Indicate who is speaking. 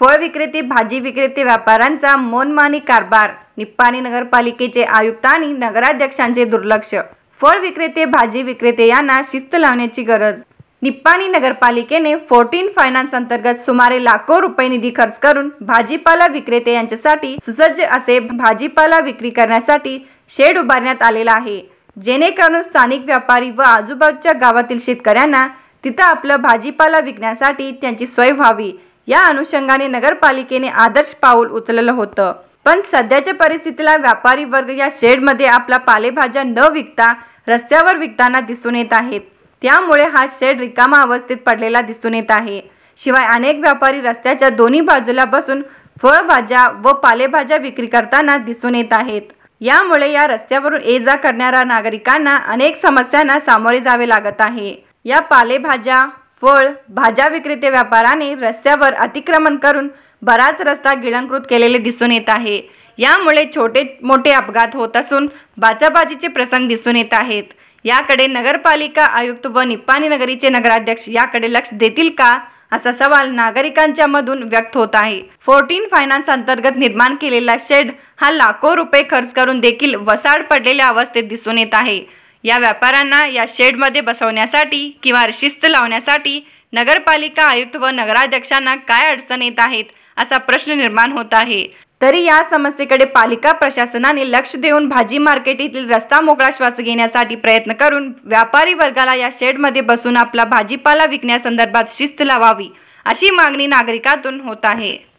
Speaker 1: फळ विक्रेते भाजी विक्रेते व्यापाऱ्यांचा मनमानी कारभार निप्पाणी नगरपालिकेचे आयुक्त आणि नगराध्यक्षांचे दुर्लक्ष फळ विक्रेते भाजी विक्रेते यांना शिस्त लावण्याची गरज निप्पाणी नगरपालिकेने फोर्टीन फायनान्स अंतर्गत सुमारे लाखो रुपये निधी खर्च करून भाजीपाला विक्रेते यांच्यासाठी सुसज्ज असे भाजीपाला विक्री करण्यासाठी शेड उभारण्यात आलेला आहे जेणेकरून स्थानिक व्यापारी व आजूबाजूच्या गावातील शेतकऱ्यांना तिथं आपलं भाजीपाला विकण्यासाठी त्यांची सोय व्हावी या अनुषंगाने नगरपालिकेने आदर्श पाऊल उचललं होतं पण सध्याच्या परिस्थितीला व्यापारी वर्ग या शेडमध्ये आपला पालेभाज्या न विकता रस्त्यावर विकताना दिसून येत आहेत त्यामुळे हा शेड रिकामा अवस्थेत पडलेला दिसून येत आहे शिवाय अनेक व्यापारी रस्त्याच्या दोन्ही बाजूला बसून फळभाज्या व पालेभाज्या विक्री करताना दिसून येत आहेत यामुळे या रस्त्यावरून ये जा करणाऱ्या नागरिकांना अनेक समस्यांना सामोरे जावे लागत आहे या पालेभाज्या फळ भाज्या विक्रेते व्यापाराने रस्त्यावर अतिक्रमण करून बराच रस्ता गिळंकृत केलेले दिसून येत आहे यामुळे छोटे मोठे अपघात होत असून बाचाबाजीचे प्रसंग दिसून येत आहेत याकडे नगरपालिका आयुक्त व निप्पाणी नगरीचे नगराध्यक्ष याकडे लक्ष देतील का असा सवाल नागरिकांच्या मधून व्यक्त होत आहे फोर्टीन फायनान्स अंतर्गत निर्माण केलेला शेड हा लाखो रुपये खर्च करून देखील वसाड पडलेल्या अवस्थेत दिसून येत आहे या व्यापाऱ्यांना या शेडमध्ये बसवण्यासाठी किंवा शिस्त लावण्यासाठी नगरपालिका आयुक्त व नगराध्यक्षांना काय अडचण येत आहेत असा प्रश्न निर्माण होत आहे तरी या समस्येकडे पालिका प्रशासनाने लक्ष देऊन भाजी मार्केट येथील रस्ता मोकळा श्वास घेण्यासाठी प्रयत्न करून व्यापारी वर्गाला या शेडमध्ये बसून आपला भाजीपाला विकण्यासंदर्भात शिस्त लावावी अशी मागणी नागरिकातून होत आहे